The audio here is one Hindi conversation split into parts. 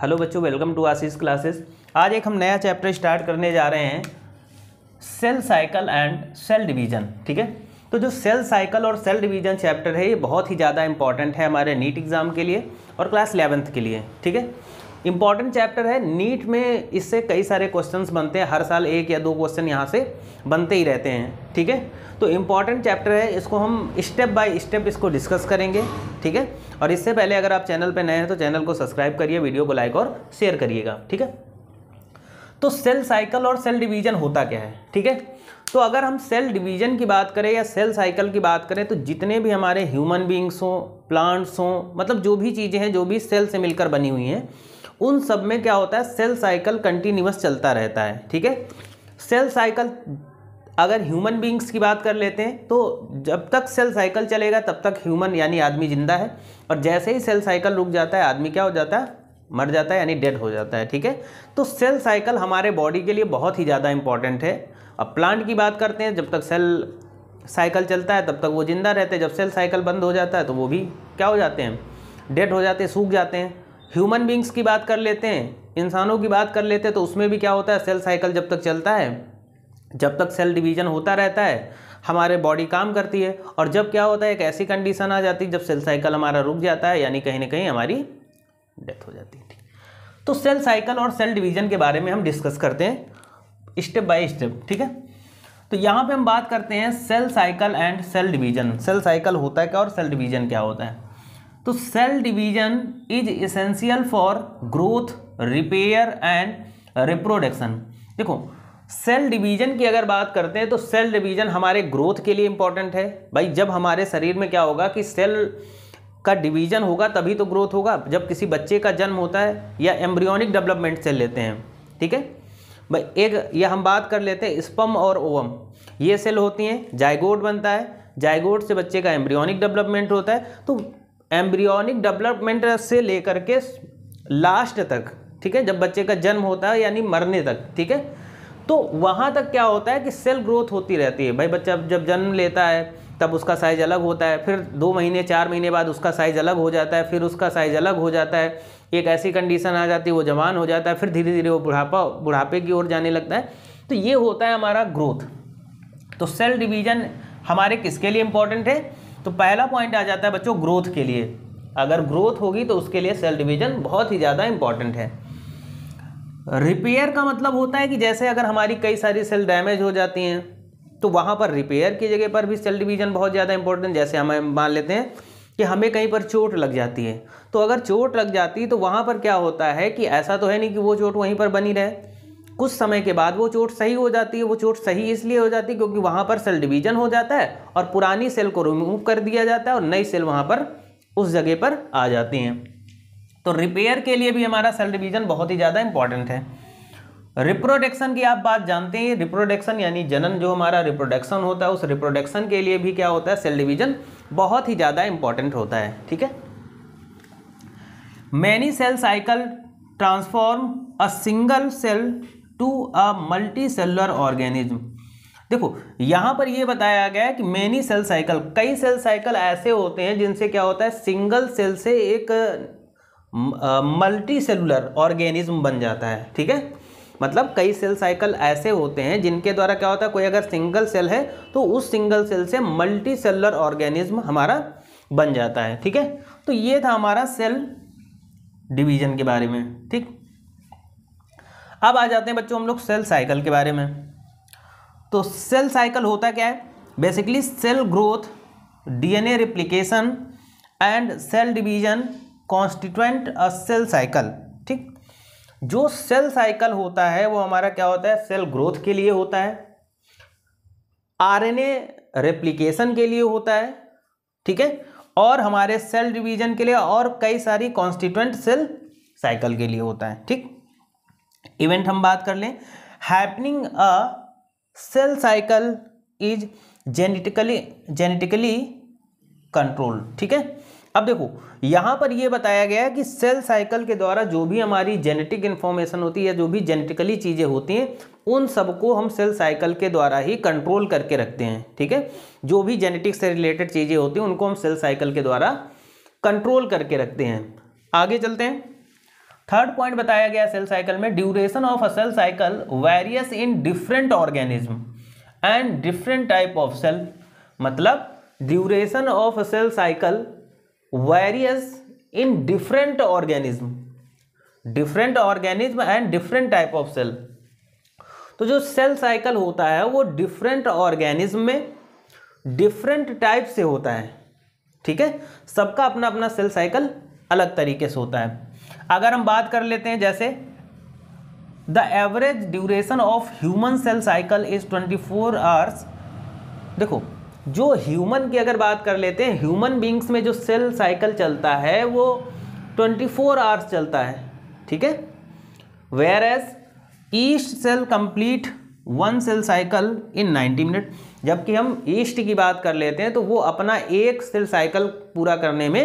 हेलो बच्चों वेलकम टू आशीष क्लासेस आज एक हम नया चैप्टर स्टार्ट करने जा रहे हैं cell cycle and cell division ठीक है तो जो सेल साइकिल और सेल डिवीजन चैप्टर है ये बहुत ही ज़्यादा इंपॉर्टेंट है हमारे नीट एग्ज़ाम के लिए और क्लास इलेवंथ के लिए ठीक है इंपॉर्टेंट चैप्टर है नीट में इससे कई सारे क्वेश्चंस बनते हैं हर साल एक या दो क्वेश्चन यहाँ से बनते ही रहते हैं ठीक है तो इम्पॉर्टेंट चैप्टर है इसको हम स्टेप बाय स्टेप इसको डिस्कस करेंगे ठीक है और इससे पहले अगर आप चैनल पर नए हैं तो चैनल को सब्सक्राइब करिए वीडियो को लाइक और शेयर करिएगा ठीक है तो सेल साइकिल और सेल डिवीजन होता क्या है ठीक है तो अगर हम सेल डिवीजन की बात करें या सेल साइकिल की बात करें तो जितने भी हमारे ह्यूमन बींग्स हों प्लांट्स हों मतलब जो भी चीज़ें हैं जो भी सेल से मिलकर बनी हुई हैं उन सब में क्या होता है सेल साइकिल कंटिन्यूस चलता रहता है ठीक है सेल साइकिल अगर ह्यूमन बींग्स की बात कर लेते हैं तो जब तक सेल साइकिल चलेगा तब तक ह्यूमन यानी आदमी जिंदा है और जैसे ही सेल साइकिल रुक जाता है आदमी क्या हो जाता है मर जाता है यानी डेड हो जाता है ठीक है तो सेल साइकिल हमारे बॉडी के लिए बहुत ही ज़्यादा इंपॉर्टेंट है अब प्लांट की बात करते हैं जब तक सेल साइकिल चलता है तब तक वो जिंदा रहते हैं जब सेल साइकिल बंद हो जाता है तो वो भी क्या हो जाते हैं डेड हो जाते हैं सूख जाते हैं ह्यूमन बींग्स की बात कर लेते हैं इंसानों की बात कर लेते हैं तो उसमें भी क्या होता है सेल साइकिल जब तक चलता है जब तक सेल डिवीजन होता रहता है हमारे बॉडी काम करती है और जब क्या होता है एक ऐसी कंडीशन आ जाती है जब सेल साइकिल हमारा रुक जाता है यानी कहीं ना कहीं हमारी डेथ हो जाती है तो सेल साइकिल और सेल डिवीजन के बारे में हम डिस्कस करते हैं स्टेप बाय स्टेप ठीक है तो यहाँ पे हम बात करते हैं cell cycle and cell division cell cycle होता है क्या और सेल डिवीजन क्या होता है तो cell division is essential for growth repair and reproduction देखो सेल डिवीजन की अगर बात करते हैं तो सेल डिवीजन हमारे ग्रोथ के लिए इंपॉर्टेंट है भाई जब हमारे शरीर में क्या होगा कि सेल का डिवीजन होगा तभी तो ग्रोथ होगा जब किसी बच्चे का जन्म होता है या एम्ब्रियोनिक डेवलपमेंट से लेते हैं ठीक है भाई एक ये हम बात कर लेते हैं स्पम और ओवम ये सेल होती हैं जायगोड बनता है जायगोड से बच्चे का एम्ब्रियोनिक डेवलपमेंट होता है तो एम्ब्रियोनिक डेवलपमेंट से लेकर के लास्ट तक ठीक है जब बच्चे का जन्म होता है यानी मरने तक ठीक है तो वहाँ तक क्या होता है कि सेल ग्रोथ होती रहती है भाई बच्चा जब जन्म लेता है तब उसका साइज़ अलग होता है फिर दो महीने चार महीने बाद उसका साइज़ अलग हो जाता है फिर उसका साइज़ अलग हो जाता है एक ऐसी कंडीशन आ जाती है वो जवान हो जाता है फिर धीरे धीरे वो बुढ़ापा बुढ़ापे की ओर जाने लगता है तो ये होता है हमारा ग्रोथ तो सेल डिवीज़न हमारे किसके लिए इम्पॉर्टेंट है तो पहला पॉइंट आ जाता है बच्चों ग्रोथ के लिए अगर ग्रोथ होगी तो उसके लिए सेल डिवीजन बहुत ही ज़्यादा इंपॉर्टेंट है रिपेयर का मतलब होता है कि जैसे अगर हमारी कई सारी सेल डैमेज हो जाती हैं तो वहाँ पर रिपेयर की जगह पर भी सेल डिवीजन बहुत ज़्यादा इंपॉर्टेंट जैसे हम मान लेते हैं कि हमें कहीं पर चोट लग जाती है तो अगर चोट लग जाती तो वहाँ पर क्या होता है कि ऐसा तो है नहीं कि वो चोट वहीं पर बनी रहे कुछ समय के बाद वो चोट सही हो जाती है वो चोट सही इसलिए हो जाती है क्योंकि वहाँ पर सेल डिवीजन हो जाता है और पुरानी सेल को रिमूव कर दिया जाता है और नई सेल वहाँ पर उस जगह पर आ जाती हैं तो रिपेयर के लिए भी हमारा सेल डिवीजन बहुत ही ज़्यादा इंपॉर्टेंट है रिप्रोडक्शन की आप बात जानते हैं रिप्रोडक्शन यानी जनन जो हमारा रिप्रोडक्शन होता है उस रिप्रोडक्शन के लिए भी क्या होता है सेल डिवीजन बहुत ही ज़्यादा इंपॉर्टेंट होता है ठीक है many cell cycle transform a single cell to a multicellular organism देखो यहां पर यह बताया गया है कि मैनी सेल साइकिल कई सेल साइकिल ऐसे होते हैं जिनसे क्या होता है सिंगल सेल से एक मल्टी सेलुलर ऑर्गेनिज्म बन जाता है ठीक है मतलब कई सेल साइकिल ऐसे होते हैं जिनके द्वारा क्या होता है कोई अगर सिंगल सेल है तो उस सिंगल सेल से मल्टी सेलुलर ऑर्गेनिज्म हमारा बन जाता है ठीक है तो ये था हमारा सेल डिवीजन के बारे में ठीक अब आ जाते हैं बच्चों हम लोग सेल साइकिल के बारे में तो सेल साइकिल होता क्या है basically cell growth DNA replication and cell division constituent a cell cycle ठीक जो सेल साइकिल होता है वो हमारा क्या होता है सेल ग्रोथ के लिए होता है आरएनए रेप्लिकेशन के लिए होता है ठीक है और हमारे सेल डिवीजन के लिए और कई सारी कॉन्स्टिट्यूंट सेल साइकिल के लिए होता है ठीक इवेंट हम बात कर लें happening a cell cycle is genetically genetically control ठीक है अब देखो यहां पर यह बताया गया है कि सेल साइकिल के द्वारा जो भी हमारी जेनेटिक इंफॉर्मेशन होती है जो भी जेनेटिकली चीज़ें होती हैं उन सबको हम सेल साइकिल के द्वारा ही कंट्रोल करके रखते हैं ठीक है जो भी जेनेटिक्स से रिलेटेड चीज़ें होती हैं उनको हम सेल साइकिल के द्वारा कंट्रोल करके रखते हैं आगे चलते हैं थर्ड पॉइंट बताया गया सेल साइकिल में duration of a cell cycle various in different organism and different type of cell मतलब duration of a cell cycle various in different organism different organism and different type of cell तो जो सेल साइकिल होता है वो डिफरेंट ऑर्गेनिज्म में डिफरेंट टाइप से होता है ठीक है सबका अपना अपना सेल साइकिल अलग तरीके से होता है अगर हम बात कर लेते हैं जैसे the average duration of human cell cycle is 24 hours देखो जो ह्यूमन की अगर बात कर लेते हैं ह्यूमन बींग्स में जो सेल साइकिल चलता है वो 24 फोर आवर्स चलता है ठीक है whereas yeast cell complete one cell cycle in 90 minute जबकि हम ईस्ट की बात कर लेते हैं तो वो अपना एक सेल साइकिल पूरा करने में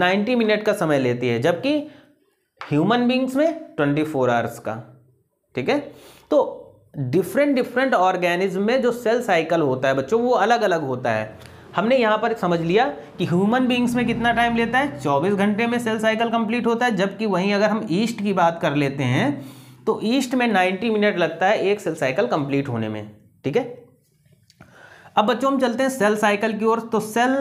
90 मिनट का समय लेती है जबकि ह्यूमन बींग्स में ट्वेंटी फोर आवर्स का ठीक है तो डिफरेंट डिफरेंट ऑर्गेनिज्म में जो सेल साइकिल होता है बच्चों वो अलग अलग होता है हमने यहाँ पर समझ लिया कि ह्यूमन बींग्स में कितना टाइम लेता है 24 घंटे में सेल साइकिल कंप्लीट होता है जबकि वहीं अगर हम ईस्ट की बात कर लेते हैं तो ईस्ट में 90 मिनट लगता है एक सेल साइकिल कंप्लीट होने में ठीक है अब बच्चों हम चलते हैं सेल साइकिल की ओर तो cell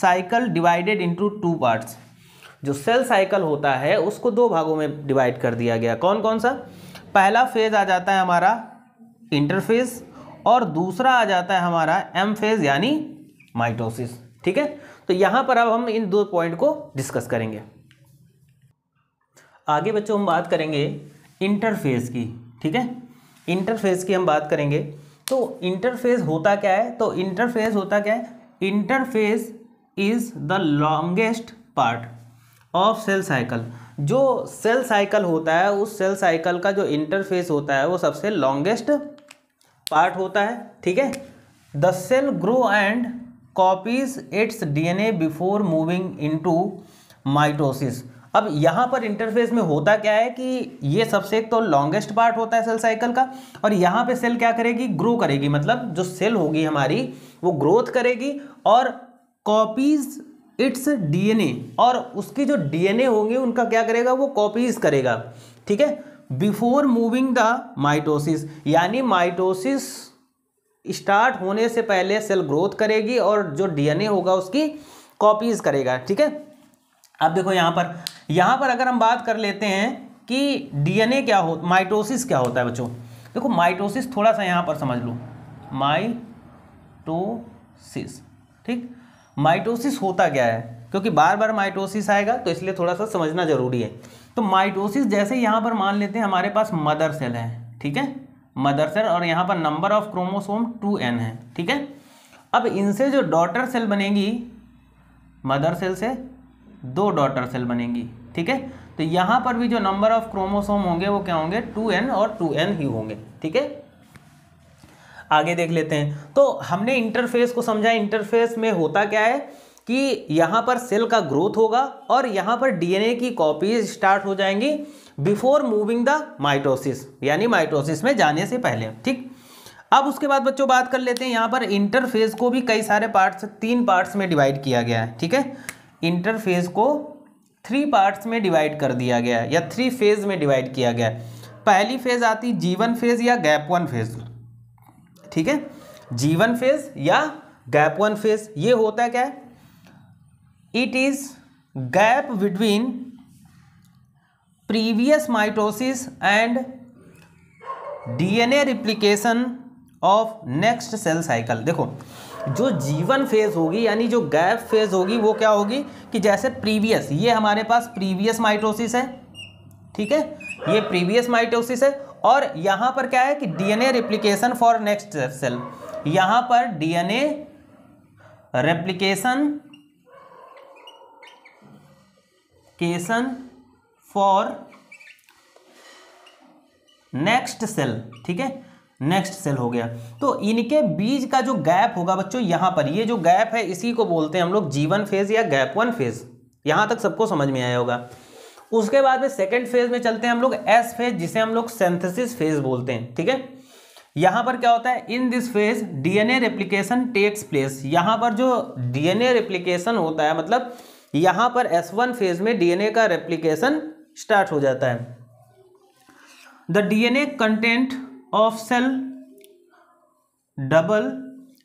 cycle divided into two parts जो सेल साइकिल होता है उसको दो भागों में डिवाइड कर दिया गया कौन कौन सा पहला फेज़ आ जाता है हमारा इंटरफेज और दूसरा आ जाता है हमारा एम फेज यानी माइटोसिस ठीक है तो यहाँ पर अब हम इन दो पॉइंट को डिस्कस करेंगे आगे बच्चों हम बात करेंगे इंटरफेज की ठीक है इंटरफेज की हम बात करेंगे तो इंटरफेज होता क्या है तो इंटरफेज होता क्या है interphase is the longest part of cell cycle जो सेल साइकिल होता है उस सेल साइकिल का जो इंटरफेस होता है वो सबसे लॉन्गेस्ट पार्ट होता है ठीक है the cell grow and copies its DNA before moving into mitosis अब यहाँ पर इंटरफेस में होता क्या है कि ये सबसे एक तो लॉन्गेस्ट पार्ट होता है सेल साइकिल का और यहाँ पे सेल क्या करेगी ग्रो करेगी मतलब जो सेल होगी हमारी वो ग्रोथ करेगी और कॉपीज इट्स डीएनए और उसके जो डीएनए होंगे उनका क्या करेगा वो कॉपीज करेगा ठीक है बिफोर मूविंग द माइटोसिस यानी माइटोसिस स्टार्ट होने से पहले सेल ग्रोथ करेगी और जो डीएनए होगा उसकी कॉपीज करेगा ठीक है अब देखो यहाँ पर यहां पर अगर हम बात कर लेते हैं कि डीएनए क्या हो माइटोसिस क्या होता है बच्चों देखो माइटोसिस थोड़ा सा यहाँ पर समझ लो माइटोसिस ठीक माइटोसिस होता क्या है क्योंकि बार बार माइटोसिस आएगा तो इसलिए थोड़ा सा समझना जरूरी है तो माइटोसिस जैसे यहाँ पर मान लेते हैं हमारे पास मदर सेल है ठीक है मदर सेल और यहाँ पर number of chromosome two N है ठीक है अब इनसे जो डॉटर सेल बनेगी मदर सेल से दो डॉटर सेल बनेगी ठीक है तो यहाँ पर भी जो नंबर ऑफ क्रोमोसोम होंगे वो क्या होंगे टू एन और टू एन ही होंगे ठीक है आगे देख लेते हैं तो हमने इंटरफेस को समझा इंटरफेस में होता क्या है कि यहाँ पर सेल का ग्रोथ होगा और यहाँ पर डीएनए की कॉपीज स्टार्ट हो जाएंगी बिफोर मूविंग द माइटोसिस यानी माइटोसिस में जाने से पहले ठीक अब उसके बाद बच्चों बात कर लेते हैं यहाँ पर इंटरफेस को भी कई सारे पार्ट्स तीन पार्ट्स में डिवाइड किया गया है ठीक है इंटरफेस को थ्री पार्ट्स में डिवाइड कर दिया गया है या थ्री फेज में डिवाइड किया गया है पहली फेज आती जीवन फेज या गैप वन फेज ठीक है जीवन फेज या गैप वन फेज ये होता है क्या it is gap between previous mitosis and DNA replication of next cell cycle देखो जो जीवन फेज होगी यानी जो गैप फेज होगी वो क्या होगी कि जैसे प्रीवियस ये हमारे पास प्रीवियस माइटोसिस है ठीक है ये प्रीवियस माइटोसिस है और यहाँ पर क्या है कि DNA replication for next cell यहाँ पर डीएनए रेप्लिकेशन केसन फॉर नेक्स्ट सेल ठीक है नेक्स्ट सेल हो गया तो इनके बीज का जो गैप होगा बच्चों यहाँ पर ये जो गैप है इसी को बोलते हैं हम लोग जीवन फेज या गैप वन फेज यहाँ तक सबको समझ में आया होगा उसके बाद में सेकेंड फेज में चलते हैं हम लोग एस फेज जिसे हम लोग सेंथेसिस फेज बोलते हैं ठीक है यहां पर क्या होता है in this phase DNA replication takes place यहां पर जो डीएनए रेप्लीकेशन होता है मतलब यहां पर एस वन फेज में डीएनए का रेप्लीकेशन स्टार्ट हो जाता है the DNA content of cell double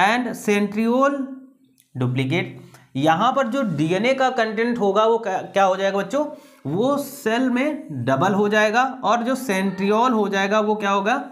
and centriole duplicate यहां पर जो डीएनए का कंटेंट होगा वो क्या हो जाएगा बच्चों वो सेल में डबल हो जाएगा और जो सेंट्रियोल हो जाएगा वो क्या होगा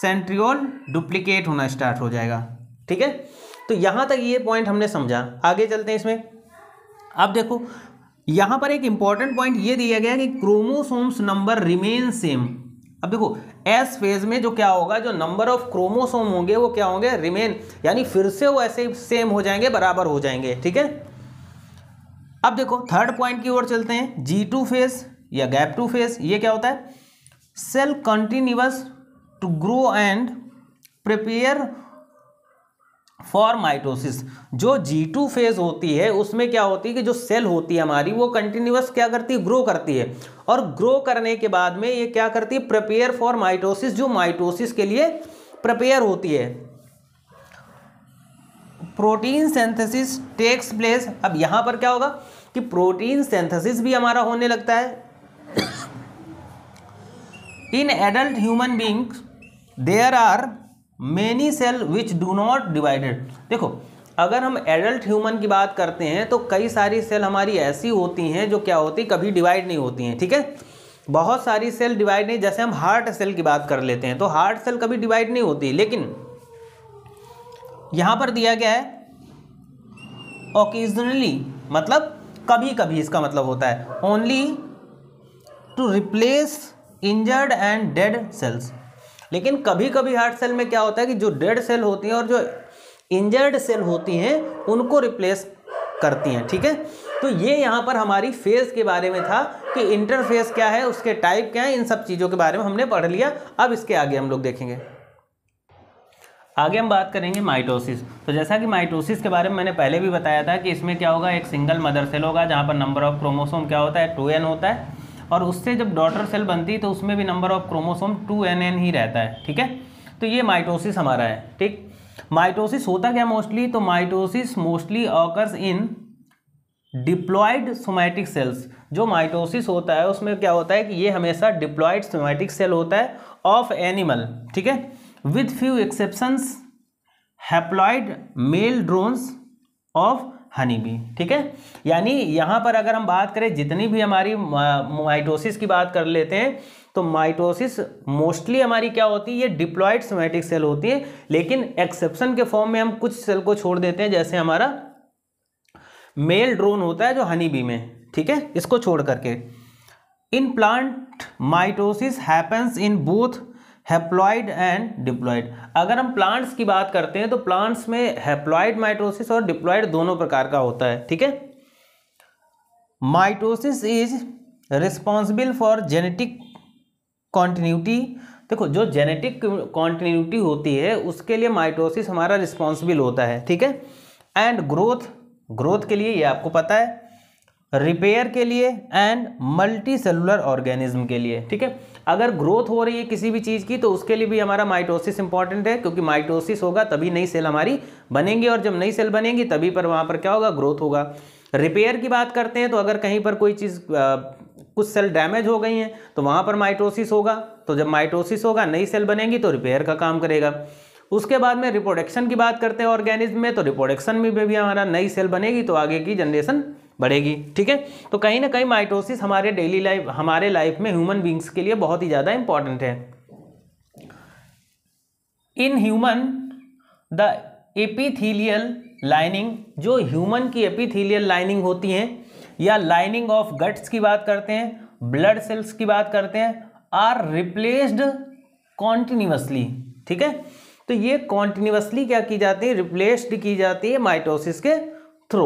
सेंट्रियोल डुप्लीकेट होना स्टार्ट हो जाएगा ठीक है तो यहाँ तक ये पॉइंट हमने समझा आगे चलते हैं इसमें अब देखो यहाँ पर एक इम्पॉर्टेंट पॉइंट ये दिया गया कि क्रोमोसोम्स नंबर रिमेन सेम अब देखो एस फेज में जो क्या होगा जो नंबर ऑफ क्रोमोसोम होंगे वो क्या होंगे रिमेन यानी फिर से वो ऐसे सेम हो जाएंगे बराबर हो जाएंगे ठीक है अब देखो थर्ड पॉइंट की ओर चलते हैं जी टू फेस या गैप टू फेस ये क्या होता है cell continues to grow and prepare for mitosis जो जी टू फेज होती है उसमें क्या होती है कि जो सेल होती है हमारी वो कंटिन्यूस क्या करती है ग्रो करती है और ग्रो करने के बाद में ये क्या करती है प्रिपेयर फॉर माइटोसिस जो माइटोसिस के लिए प्रिपेयर होती है प्रोटीन सेंथेसिस टेक्स प्लेस अब यहाँ पर क्या होगा कि प्रोटीन सेंथसिस भी हमारा होने लगता है in adult human beings there are many cell which do not divided देखो अगर हम एडल्ट ह्यूमन की बात करते हैं तो कई सारी सेल हमारी ऐसी होती हैं जो क्या होती कभी डिवाइड नहीं होती हैं ठीक है थीके? बहुत सारी सेल डिवाइड नहीं जैसे हम हार्ट सेल की बात कर लेते हैं तो हार्ट सेल कभी डिवाइड नहीं होती लेकिन यहाँ पर दिया गया है ओकेजनली मतलब कभी कभी इसका मतलब होता है only to replace injured and dead cells लेकिन कभी कभी हार्ट सेल में क्या होता है कि जो डेड सेल होती हैं और जो इंजर्ड सेल होती हैं उनको रिप्लेस करती हैं ठीक है तो ये यहाँ पर हमारी फेज़ के बारे में था कि इंटरफेस क्या है उसके टाइप क्या है इन सब चीज़ों के बारे में हमने पढ़ लिया अब इसके आगे हम लोग देखेंगे आगे हम बात करेंगे माइटोसिस तो जैसा कि माइटोसिस के बारे में मैंने पहले भी बताया था कि इसमें क्या होगा एक सिंगल मदर सेल होगा जहाँ पर नंबर ऑफ क्रोमोसोम क्या होता है टू एन होता है और उससे जब डॉटर सेल बनती है तो उसमें भी number of chromosome two N N ही रहता है ठीक है तो ये माइटोसिस हमारा है ठीक माइटोसिस होता क्या मोस्टली तो mitosis mostly occurs in diploid somatic cells जो माइटोसिस होता है उसमें क्या होता है कि ये हमेशा डिप्लॉयड सोमैटिक सेल होता है ऑफ एनिमल ठीक है with few exceptions haploid male drones of honey bee ठीक है यानी यहाँ पर अगर हम बात करें जितनी भी हमारी माइटोसिस की बात कर लेते हैं तो माइटोसिस मोस्टली हमारी क्या होती है ये डिप्लॉयड सोमैटिक सेल होती है लेकिन एक्सेप्शन के फॉर्म में हम कुछ सेल को छोड़ देते हैं जैसे हमारा मेल ड्रोन होता है जो हनी बी में ठीक है इसको छोड़ करके in plant mitosis happens in both haploid and diploid अगर हम प्लांट्स की बात करते हैं तो प्लांट्स में हैप्लॉइड माइटोसिस और डिप्लॉइड दोनों प्रकार का होता है ठीक है mitosis is responsible for genetic continuity देखो जो जेनेटिक कॉन्टीन्यूटी होती है उसके लिए माइटोसिस हमारा रिस्पॉन्सिबल होता है ठीक है एंड ग्रोथ ग्रोथ के लिए ये आपको पता है रिपेयर के लिए एंड मल्टी सेलुलर ऑर्गेनिज्म के लिए ठीक है अगर ग्रोथ हो रही है किसी भी चीज़ की तो उसके लिए भी हमारा माइटोसिस इंपॉर्टेंट है क्योंकि माइटोसिस होगा तभी नई सेल हमारी बनेंगी और जब नई सेल बनेंगी तभी पर वहाँ पर क्या होगा ग्रोथ होगा रिपेयर की बात करते हैं तो अगर कहीं पर कोई चीज़ कुछ सेल डैमेज हो गई हैं तो वहाँ पर माइटोसिस होगा तो जब माइटोसिस होगा नई सेल बनेगी तो रिपेयर का काम करेगा उसके बाद में रिप्रोडक्शन की बात करते हैं ऑर्गेनिज्म में तो रिप्रोडक्शन में भी हमारा नई सेल बनेगी तो आगे की जनरेशन बढ़ेगी ठीक है तो कहीं ना कहीं माइटोसिस हमारे डेली लाइफ हमारे लाइफ में ह्यूमन बींग्स के लिए बहुत ही ज़्यादा इंपॉर्टेंट है in human the epithelial lining जो ह्यूमन की एपिथीलियल लाइनिंग होती है या लाइनिंग ऑफ गट्स की बात करते हैं ब्लड सेल्स की बात करते हैं आर रिप्लेस्ड कॉन्टिन्यूसली ठीक है तो ये कॉन्टिन्यूसली क्या की जाती है रिप्लेस्ड की जाती है माइटोसिस के थ्रू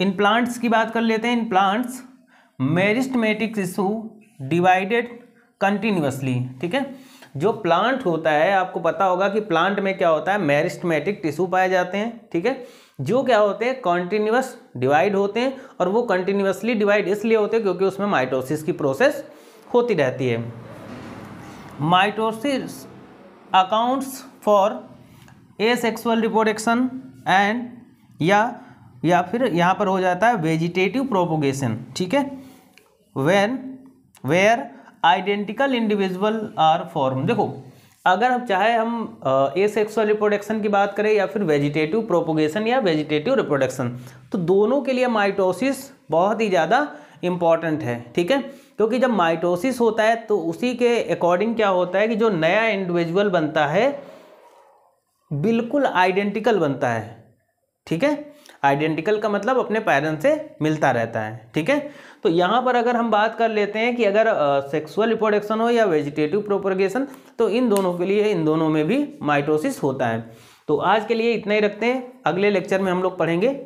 इन प्लांट्स की बात कर लेते हैं in plants meristematic tissue divided continuously ठीक है जो प्लांट होता है आपको पता होगा कि प्लांट में क्या होता है मेरिस्टमेटिक टिश्यू पाए जाते हैं ठीक है जो क्या होते हैं कॉन्टिन्यूस डिवाइड होते हैं और वो कंटिन्यूसली डिवाइड इसलिए होते हैं क्योंकि उसमें माइटोसिस की प्रोसेस होती रहती है mitosis accounts for asexual reproduction and या या फिर यहाँ पर हो जाता है वेजिटेटिव प्रोपोगेशन ठीक है when where identical individual are form देखो अगर हम चाहे हम ए सेक्सुअल रिप्रोडक्शन की बात करें या फिर वेजिटेटिव प्रोपोगेशन या वेजिटेटिव रिप्रोडक्शन तो दोनों के लिए माइटोसिस बहुत ही ज़्यादा इम्पॉर्टेंट है ठीक है क्योंकि जब माइटोसिस होता है तो उसी के अकॉर्डिंग क्या होता है कि जो नया इंडिविजुअल बनता है बिल्कुल आइडेंटिकल बनता है ठीक है आइडेंटिकल का मतलब अपने पेरेंट्स से मिलता रहता है ठीक है तो यहाँ पर अगर हम बात कर लेते हैं कि अगर सेक्सुअल रिप्रोडक्शन हो या वेजिटेटिव प्रोपोगेशन तो इन दोनों के लिए इन दोनों में भी माइटोसिस होता है तो आज के लिए इतना ही रखते हैं अगले लेक्चर में हम लोग पढ़ेंगे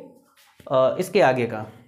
आ, इसके आगे का